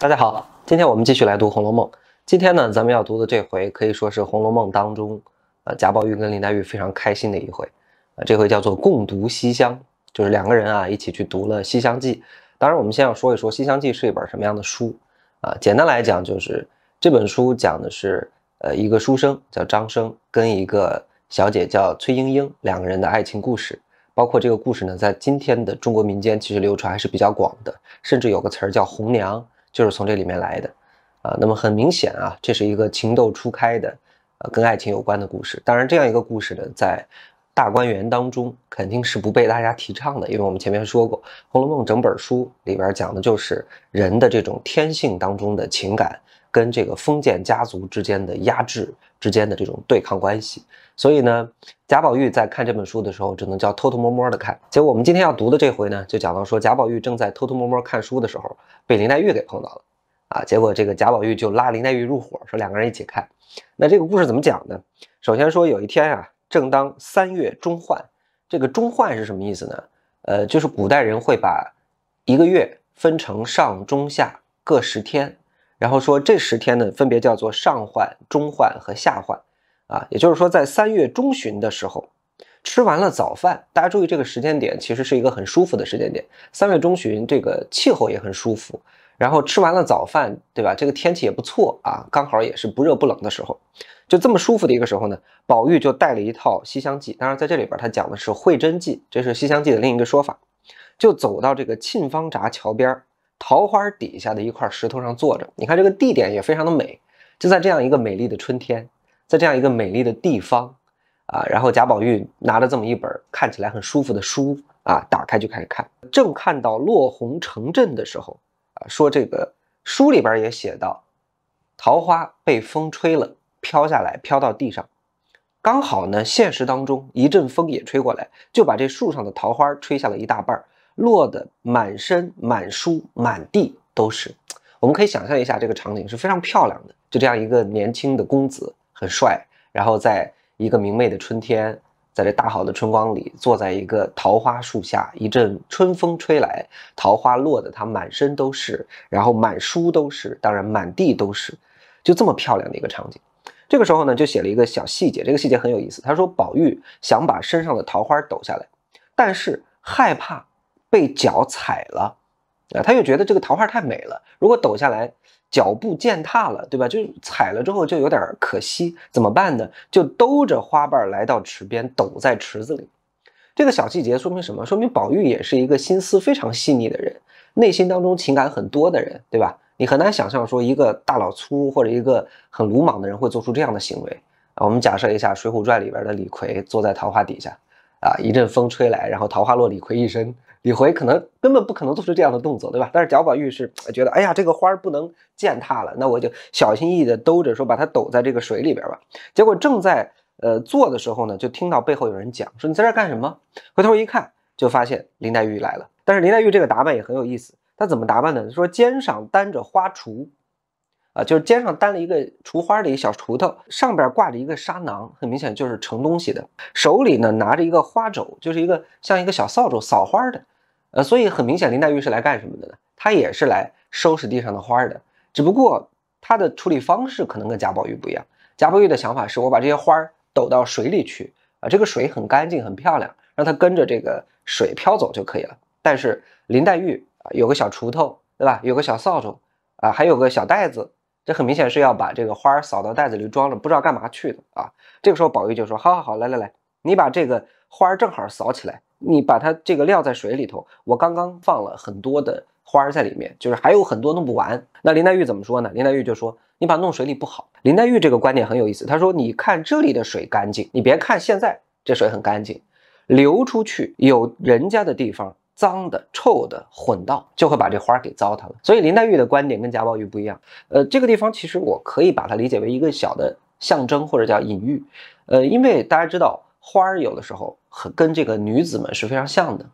大家好，今天我们继续来读《红楼梦》。今天呢，咱们要读的这回可以说是《红楼梦》当中，呃，贾宝玉跟林黛玉非常开心的一回呃，这回叫做“共读西厢”，就是两个人啊一起去读了《西厢记》。当然，我们先要说一说《西厢记》是一本什么样的书啊？简单来讲，就是这本书讲的是，呃，一个书生叫张生，跟一个小姐叫崔莺莺两个人的爱情故事。包括这个故事呢，在今天的中国民间其实流传还是比较广的，甚至有个词儿叫“红娘”。就是从这里面来的，啊，那么很明显啊，这是一个情窦初开的，呃，跟爱情有关的故事。当然，这样一个故事呢，在大观园当中肯定是不被大家提倡的，因为我们前面说过，《红楼梦》整本书里边讲的就是人的这种天性当中的情感。跟这个封建家族之间的压制之间的这种对抗关系，所以呢，贾宝玉在看这本书的时候，只能叫偷偷摸摸的看。结果我们今天要读的这回呢，就讲到说贾宝玉正在偷偷摸摸看书的时候，被林黛玉给碰到了啊。结果这个贾宝玉就拉林黛玉入伙，说两个人一起看。那这个故事怎么讲呢？首先说有一天啊，正当三月中换，这个中换是什么意思呢？呃，就是古代人会把一个月分成上中下各十天。然后说这十天呢，分别叫做上换、中换和下换，啊，也就是说在三月中旬的时候，吃完了早饭，大家注意这个时间点，其实是一个很舒服的时间点。三月中旬这个气候也很舒服，然后吃完了早饭，对吧？这个天气也不错啊，刚好也是不热不冷的时候，就这么舒服的一个时候呢，宝玉就带了一套《西厢记》，当然在这里边他讲的是《会真记》，这是《西厢记》的另一个说法，就走到这个沁芳闸桥边儿。桃花底下的一块石头上坐着，你看这个地点也非常的美，就在这样一个美丽的春天，在这样一个美丽的地方，啊，然后贾宝玉拿着这么一本看起来很舒服的书啊，打开就开始看，正看到落红成阵的时候，啊，说这个书里边也写到，桃花被风吹了，飘下来，飘到地上，刚好呢，现实当中一阵风也吹过来，就把这树上的桃花吹下了一大半儿。落的满身、满书、满地都是，我们可以想象一下这个场景是非常漂亮的。就这样一个年轻的公子，很帅，然后在一个明媚的春天，在这大好的春光里，坐在一个桃花树下，一阵春风吹来，桃花落的他满身都是，然后满书都是，当然满地都是，就这么漂亮的一个场景。这个时候呢，就写了一个小细节，这个细节很有意思。他说，宝玉想把身上的桃花抖下来，但是害怕。被脚踩了，啊，他又觉得这个桃花太美了，如果抖下来，脚步践踏了，对吧？就踩了之后就有点可惜，怎么办呢？就兜着花瓣来到池边，抖在池子里。这个小细节说明什么？说明宝玉也是一个心思非常细腻的人，内心当中情感很多的人，对吧？你很难想象说一个大老粗或者一个很鲁莽的人会做出这样的行为啊。我们假设一下，《水浒传》里边的李逵坐在桃花底下，啊，一阵风吹来，然后桃花落，李逵一身。李逵可能根本不可能做出这样的动作，对吧？但是贾宝玉是觉得，哎呀，这个花儿不能践踏了，那我就小心翼翼地兜着，说把它抖在这个水里边吧。结果正在呃做的时候呢，就听到背后有人讲说你在这干什么？回头一看，就发现林黛玉来了。但是林黛玉这个打扮也很有意思，她怎么打扮呢？说肩上担着花锄。啊，就是肩上担了一个锄花的一个小锄头，上边挂着一个沙囊，很明显就是盛东西的。手里呢拿着一个花帚，就是一个像一个小扫帚扫花的。呃，所以很明显，林黛玉是来干什么的呢？她也是来收拾地上的花的，只不过她的处理方式可能跟贾宝玉不一样。贾宝玉的想法是我把这些花抖到水里去啊，这个水很干净很漂亮，让它跟着这个水飘走就可以了。但是林黛玉啊，有个小锄头，对吧？有个小扫帚啊，还有个小袋子。这很明显是要把这个花儿扫到袋子里装了，不知道干嘛去的啊！这个时候宝玉就说：好好好，来来来，你把这个花儿正好扫起来，你把它这个撂在水里头。我刚刚放了很多的花在里面，就是还有很多弄不完。那林黛玉怎么说呢？林黛玉就说：你把弄水里不好。林黛玉这个观点很有意思，她说：你看这里的水干净，你别看现在这水很干净，流出去有人家的地方。脏的、臭的、混到，就会把这花给糟蹋了。所以林黛玉的观点跟贾宝玉不一样。呃，这个地方其实我可以把它理解为一个小的象征或者叫隐喻。呃，因为大家知道，花儿有的时候和跟这个女子们是非常像的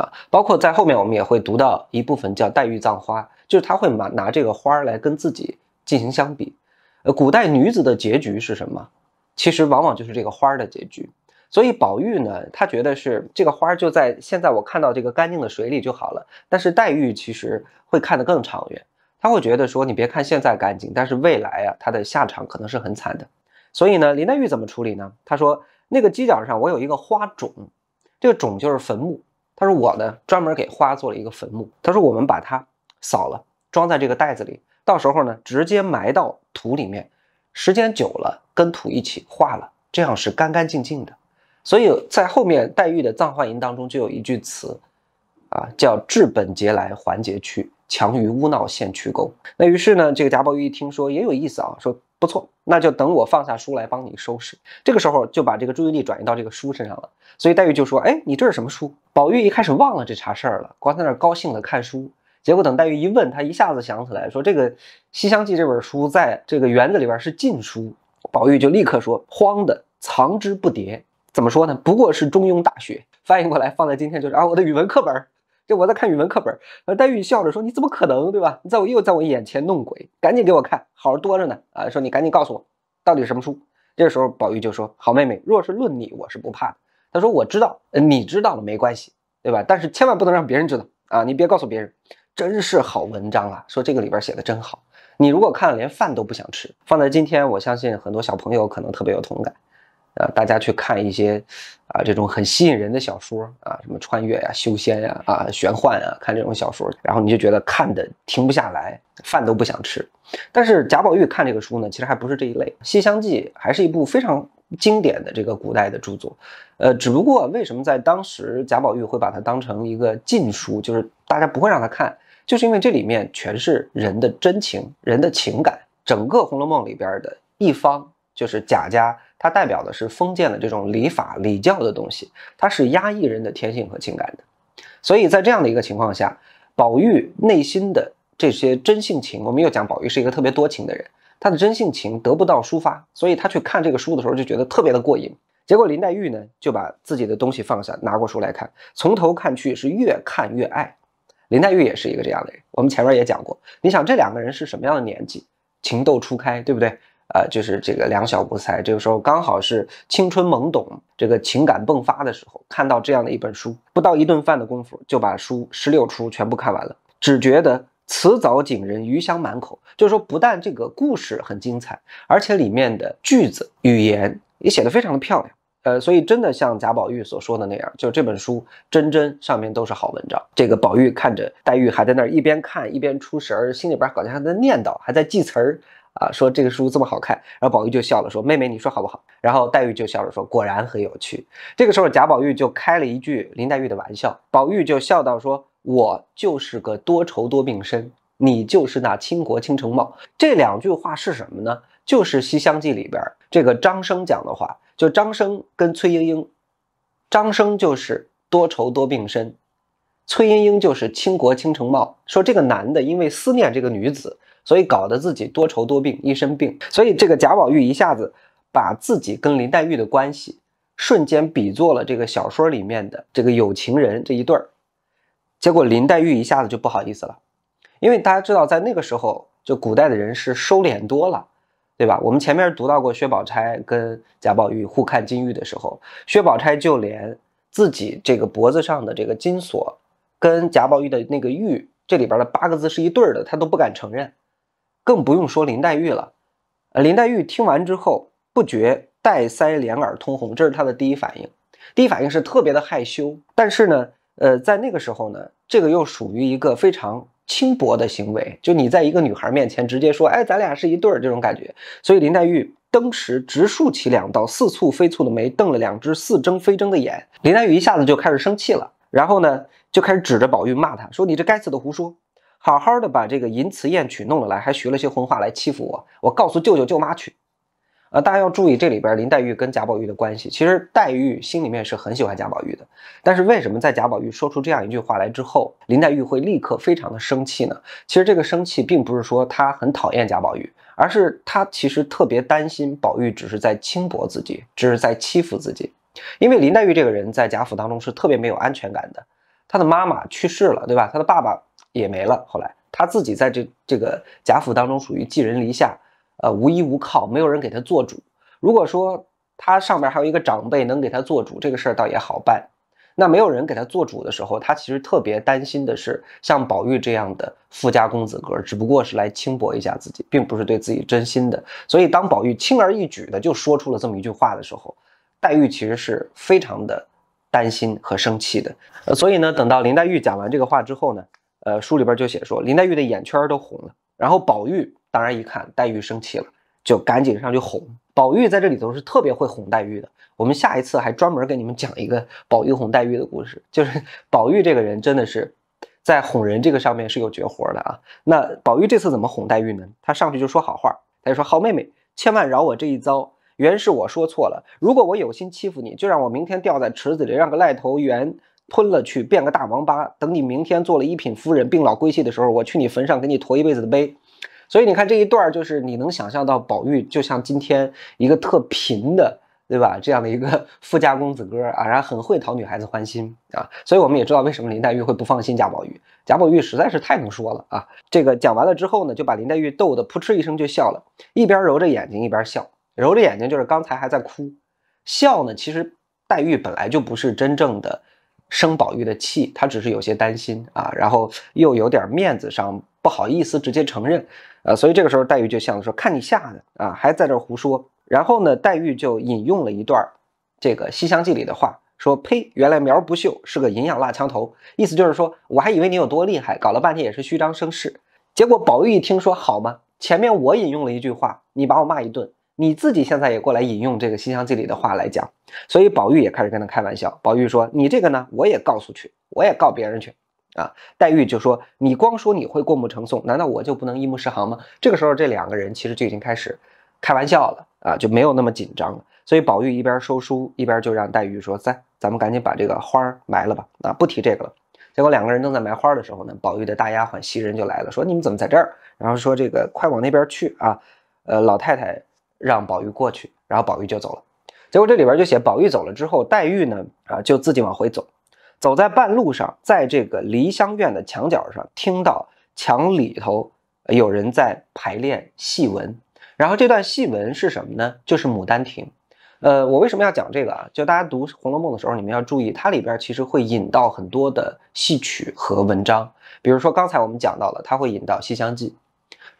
啊。包括在后面我们也会读到一部分叫黛玉葬花，就是她会拿拿这个花来跟自己进行相比。呃，古代女子的结局是什么？其实往往就是这个花的结局。所以宝玉呢，他觉得是这个花儿就在现在我看到这个干净的水里就好了。但是黛玉其实会看得更长远，他会觉得说，你别看现在干净，但是未来啊，它的下场可能是很惨的。所以呢，林黛玉怎么处理呢？她说那个犄角上我有一个花种，这个种就是坟墓。她说我呢专门给花做了一个坟墓。她说我们把它扫了，装在这个袋子里，到时候呢直接埋到土里面，时间久了跟土一起化了，这样是干干净净的。所以在后面黛玉的葬花吟当中就有一句词，啊叫治本节来还节去，强于污闹现曲沟”。那于是呢，这个贾宝玉一听说也有意思啊，说不错，那就等我放下书来帮你收拾。这个时候就把这个注意力转移到这个书身上了。所以黛玉就说：“哎，你这是什么书？”宝玉一开始忘了这茬事儿了，光在那高兴的看书。结果等黛玉一问，他一下子想起来，说这个《西厢记》这本书在这个园子里边是禁书。宝玉就立刻说：“慌的藏之不迭。”怎么说呢？不过是中庸大学翻译过来，放在今天就是啊，我的语文课本儿，这我在看语文课本儿。呃，黛玉笑着说：“你怎么可能对吧？你在我又在我眼前弄鬼，赶紧给我看，好好多着呢啊！”说你赶紧告诉我到底什么书。这时候宝玉就说：“好妹妹，若是论你，我是不怕的。”他说：“我知道，你知道了没关系，对吧？但是千万不能让别人知道啊！你别告诉别人，真是好文章啊！说这个里边写的真好，你如果看了连饭都不想吃。放在今天，我相信很多小朋友可能特别有同感。”啊，大家去看一些，啊，这种很吸引人的小说啊，什么穿越啊、修仙呀、啊、玄幻啊，看这种小说，然后你就觉得看的停不下来，饭都不想吃。但是贾宝玉看这个书呢，其实还不是这一类，《西厢记》还是一部非常经典的这个古代的著作。呃，只不过为什么在当时贾宝玉会把它当成一个禁书，就是大家不会让他看，就是因为这里面全是人的真情、人的情感，整个《红楼梦》里边的一方。就是贾家，它代表的是封建的这种礼法、礼教的东西，它是压抑人的天性和情感的。所以在这样的一个情况下，宝玉内心的这些真性情，我们又讲宝玉是一个特别多情的人，他的真性情得不到抒发，所以他去看这个书的时候就觉得特别的过瘾。结果林黛玉呢就把自己的东西放下，拿过书来看，从头看去是越看越爱。林黛玉也是一个这样的人，我们前面也讲过，你想这两个人是什么样的年纪，情窦初开，对不对？呃，就是这个两小无猜，这个时候刚好是青春懵懂、这个情感迸发的时候。看到这样的一本书，不到一顿饭的功夫就把书十六出全部看完了，只觉得词藻井人，余香满口。就是说，不但这个故事很精彩，而且里面的句子语言也写得非常的漂亮。呃，所以真的像贾宝玉所说的那样，就这本书真真上面都是好文章。这个宝玉看着黛玉还在那儿一边看一边出神儿，心里边好像还在念叨，还在记词儿。啊，说这个书这么好看，然后宝玉就笑了，说：“妹妹，你说好不好？”然后黛玉就笑着说：“果然很有趣。”这个时候贾宝玉就开了一句林黛玉的玩笑，宝玉就笑道：“说我就是个多愁多病身，你就是那倾国倾城貌。”这两句话是什么呢？就是《西厢记》里边这个张生讲的话，就张生跟崔莺莺，张生就是多愁多病身。崔莺莺就是倾国倾城貌，说这个男的因为思念这个女子，所以搞得自己多愁多病一身病，所以这个贾宝玉一下子把自己跟林黛玉的关系瞬间比作了这个小说里面的这个有情人这一对儿，结果林黛玉一下子就不好意思了，因为大家知道在那个时候，就古代的人是收敛多了，对吧？我们前面读到过薛宝钗跟贾宝玉互看金玉的时候，薛宝钗就连自己这个脖子上的这个金锁。跟贾宝玉的那个玉这里边的八个字是一对儿的，他都不敢承认，更不用说林黛玉了。呃，林黛玉听完之后，不觉带腮脸耳通红，这是她的第一反应。第一反应是特别的害羞，但是呢，呃，在那个时候呢，这个又属于一个非常轻薄的行为，就你在一个女孩面前直接说，哎，咱俩是一对儿这种感觉。所以林黛玉登时直竖起两道似蹙非蹙的眉，瞪了两只似睁非睁的眼。林黛玉一下子就开始生气了，然后呢？就开始指着宝玉骂他，说：“你这该死的胡说！好好的把这个淫词艳曲弄了来，还学了些荤话来欺负我！我告诉舅舅舅妈去。”啊，大家要注意这里边林黛玉跟贾宝玉的关系。其实黛玉心里面是很喜欢贾宝玉的，但是为什么在贾宝玉说出这样一句话来之后，林黛玉会立刻非常的生气呢？其实这个生气并不是说她很讨厌贾宝玉，而是她其实特别担心宝玉只是在轻薄自己，只是在欺负自己。因为林黛玉这个人，在贾府当中是特别没有安全感的。他的妈妈去世了，对吧？他的爸爸也没了。后来他自己在这这个贾府当中属于寄人篱下，呃，无依无靠，没有人给他做主。如果说他上边还有一个长辈能给他做主，这个事儿倒也好办。那没有人给他做主的时候，他其实特别担心的是，像宝玉这样的富家公子哥，只不过是来轻薄一下自己，并不是对自己真心的。所以当宝玉轻而易举的就说出了这么一句话的时候，黛玉其实是非常的。担心和生气的，呃，所以呢，等到林黛玉讲完这个话之后呢，呃，书里边就写说林黛玉的眼圈都红了。然后宝玉当然一看黛玉生气了，就赶紧上去哄。宝玉在这里头是特别会哄黛玉的。我们下一次还专门给你们讲一个宝玉哄黛玉的故事，就是宝玉这个人真的是在哄人这个上面是有绝活的啊。那宝玉这次怎么哄黛玉呢？他上去就说好话，他就说：“好妹妹，千万饶我这一遭。”原是我说错了。如果我有心欺负你，就让我明天掉在池子里，让个癞头猿吞了去，变个大王八。等你明天做了一品夫人，病老归西的时候，我去你坟上给你驮一辈子的碑。所以你看这一段就是你能想象到宝玉就像今天一个特贫的，对吧？这样的一个 富家公子哥儿啊，然后很会讨女孩子欢心啊。所以我们也知道为什么林黛玉会不放心贾宝玉，贾宝玉实在是太能说了啊。这个讲完了之后呢，就把林黛玉逗得扑哧一声就笑了，一边揉着眼睛一边笑。揉着眼睛，就是刚才还在哭，笑呢。其实黛玉本来就不是真正的生宝玉的气，她只是有些担心啊，然后又有点面子上不好意思直接承认，呃，所以这个时候黛玉就笑着说：“看你吓的啊，还在这儿胡说。”然后呢，黛玉就引用了一段这个《西厢记》里的话，说：“呸，原来苗不秀是个营养辣枪头。”意思就是说，我还以为你有多厉害，搞了半天也是虚张声势。结果宝玉一听说，好吗？前面我引用了一句话，你把我骂一顿。你自己现在也过来引用这个《西厢记》里的话来讲，所以宝玉也开始跟他开玩笑。宝玉说：“你这个呢，我也告诉去，我也告别人去。”啊，黛玉就说：“你光说你会过目成诵，难道我就不能一目十行吗？”这个时候，这两个人其实就已经开始开玩笑了啊，就没有那么紧张了。所以宝玉一边收书，一边就让黛玉说：“三，咱们赶紧把这个花埋了吧，啊，不提这个了。”结果两个人正在埋花的时候呢，宝玉的大丫鬟袭人就来了，说：“你们怎么在这儿？”然后说：“这个快往那边去啊，呃，老太太。”让宝玉过去，然后宝玉就走了。结果这里边就写宝玉走了之后，黛玉呢啊就自己往回走，走在半路上，在这个梨香院的墙角上，听到墙里头有人在排练戏文。然后这段戏文是什么呢？就是《牡丹亭》。呃，我为什么要讲这个啊？就大家读《红楼梦》的时候，你们要注意，它里边其实会引到很多的戏曲和文章，比如说刚才我们讲到了，它会引到《西厢记》。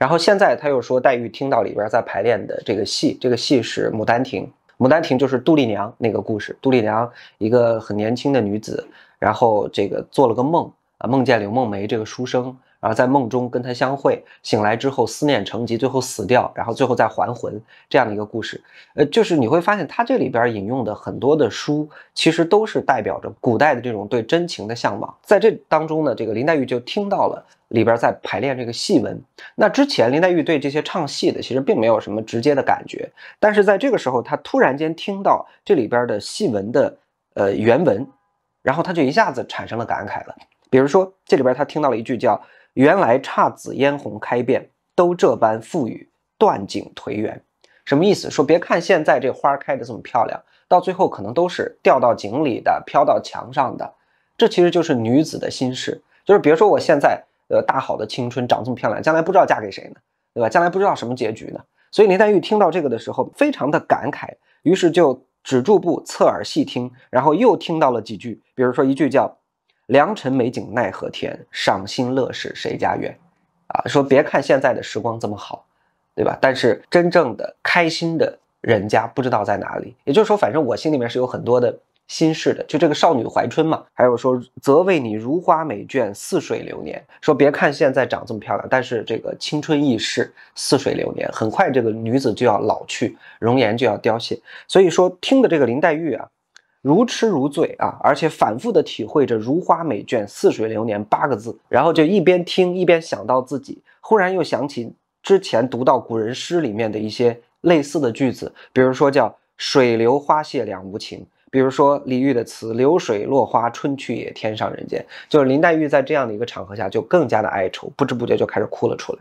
然后现在他又说，黛玉听到里边在排练的这个戏，这个戏是《牡丹亭》，《牡丹亭》就是杜丽娘那个故事。杜丽娘一个很年轻的女子，然后这个做了个梦啊，梦见柳梦梅这个书生。然后在梦中跟他相会，醒来之后思念成疾，最后死掉，然后最后再还魂，这样的一个故事。呃，就是你会发现他这里边引用的很多的书，其实都是代表着古代的这种对真情的向往。在这当中呢，这个林黛玉就听到了里边在排练这个戏文。那之前林黛玉对这些唱戏的其实并没有什么直接的感觉，但是在这个时候，她突然间听到这里边的戏文的呃原文，然后她就一下子产生了感慨了。比如说这里边她听到了一句叫。原来姹紫嫣红开遍，都这般富裕，断井颓垣，什么意思？说别看现在这花开的这么漂亮，到最后可能都是掉到井里的，飘到墙上的。这其实就是女子的心事，就是别说我现在呃大好的青春长这么漂亮，将来不知道嫁给谁呢，对吧？将来不知道什么结局呢。所以林黛玉听到这个的时候，非常的感慨，于是就止住步，侧耳细听，然后又听到了几句，比如说一句叫。良辰美景奈何天，赏心乐事谁家院？啊，说别看现在的时光这么好，对吧？但是真正的开心的人家不知道在哪里。也就是说，反正我心里面是有很多的心事的。就这个少女怀春嘛，还有说则为你如花美眷，似水流年。说别看现在长这么漂亮，但是这个青春易逝，似水流年，很快这个女子就要老去，容颜就要凋谢。所以说，听的这个林黛玉啊。如痴如醉啊，而且反复的体会着“如花美眷，似水流年”八个字，然后就一边听一边想到自己，忽然又想起之前读到古人诗里面的一些类似的句子，比如说叫“水流花谢两无情”，比如说李煜的词“流水落花春去也，天上人间”，就是林黛玉在这样的一个场合下就更加的哀愁，不知不觉就开始哭了出来。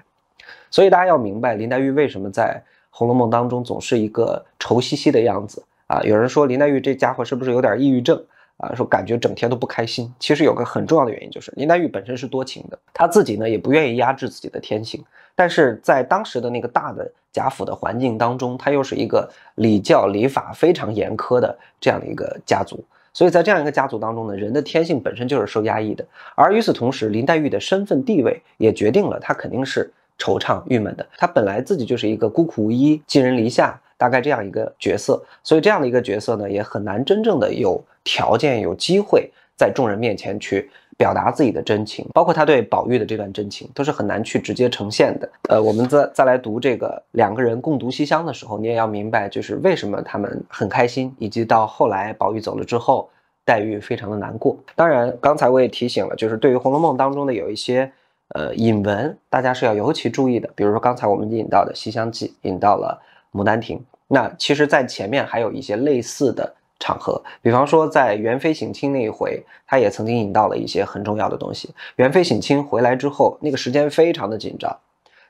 所以大家要明白，林黛玉为什么在《红楼梦》当中总是一个愁兮兮的样子。啊，有人说林黛玉这家伙是不是有点抑郁症啊？说感觉整天都不开心。其实有个很重要的原因就是林黛玉本身是多情的，她自己呢也不愿意压制自己的天性，但是在当时的那个大的贾府的环境当中，她又是一个礼教礼法非常严苛的这样的一个家族，所以在这样一个家族当中呢，人的天性本身就是受压抑的。而与此同时，林黛玉的身份地位也决定了她肯定是惆怅郁闷的。她本来自己就是一个孤苦无依、寄人篱下。大概这样一个角色，所以这样的一个角色呢，也很难真正的有条件、有机会在众人面前去表达自己的真情，包括他对宝玉的这段真情，都是很难去直接呈现的。呃，我们再再来读这个两个人共读西厢的时候，你也要明白，就是为什么他们很开心，以及到后来宝玉走了之后，黛玉非常的难过。当然，刚才我也提醒了，就是对于《红楼梦》当中的有一些呃引文，大家是要尤其注意的，比如说刚才我们引到的《西厢记》，引到了。牡丹亭，那其实，在前面还有一些类似的场合，比方说在元妃省亲那一回，他也曾经引到了一些很重要的东西。元妃省亲回来之后，那个时间非常的紧张，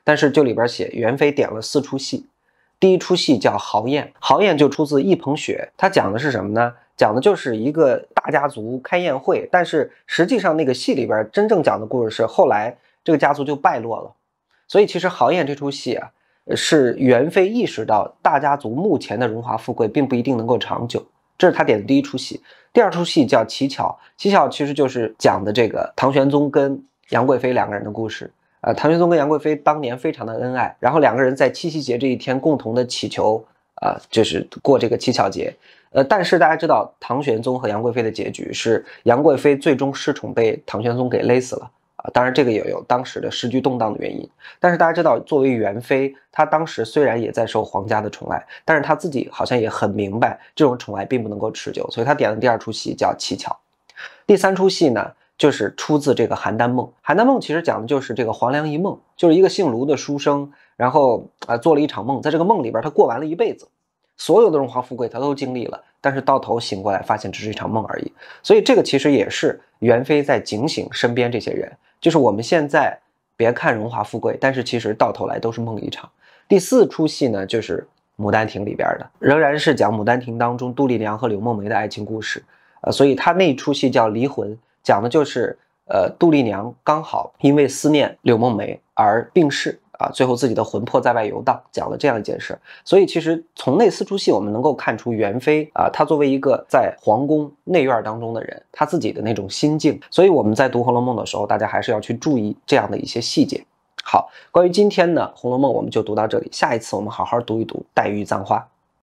但是就里边写元妃点了四出戏，第一出戏叫豪宴，豪宴就出自易鹏雪，他讲的是什么呢？讲的就是一个大家族开宴会，但是实际上那个戏里边真正讲的故事是后来这个家族就败落了，所以其实豪宴这出戏啊。是元妃意识到大家族目前的荣华富贵并不一定能够长久，这是他点的第一出戏。第二出戏叫乞巧，乞巧其实就是讲的这个唐玄宗跟杨贵妃两个人的故事。啊，唐玄宗跟杨贵妃当年非常的恩爱，然后两个人在七夕节这一天共同的乞求，啊，就是过这个乞巧节。呃，但是大家知道，唐玄宗和杨贵妃的结局是杨贵妃最终失宠被唐玄宗给勒死了。当然，这个也有当时的时局动荡的原因。但是大家知道，作为元妃，她当时虽然也在受皇家的宠爱，但是她自己好像也很明白，这种宠爱并不能够持久。所以她点了第二出戏叫《乞巧》，第三出戏呢，就是出自这个《邯郸梦》。《邯郸梦》其实讲的就是这个黄粱一梦，就是一个姓卢的书生，然后啊做了一场梦，在这个梦里边，他过完了一辈子，所有的荣华富贵他都经历了。但是到头醒过来，发现只是一场梦而已。所以这个其实也是袁飞在警醒身边这些人，就是我们现在别看荣华富贵，但是其实到头来都是梦一场。第四出戏呢，就是《牡丹亭》里边的，仍然是讲《牡丹亭》当中杜丽娘和柳梦梅的爱情故事。呃，所以他那出戏叫《离魂》，讲的就是呃杜丽娘刚好因为思念柳梦梅而病逝。啊，最后自己的魂魄在外游荡，讲了这样一件事。所以其实从那四出戏，我们能够看出元妃啊，她作为一个在皇宫内院当中的人，她自己的那种心境。所以我们在读《红楼梦》的时候，大家还是要去注意这样的一些细节。好，关于今天呢，《红楼梦》，我们就读到这里。下一次我们好好读一读黛玉葬花。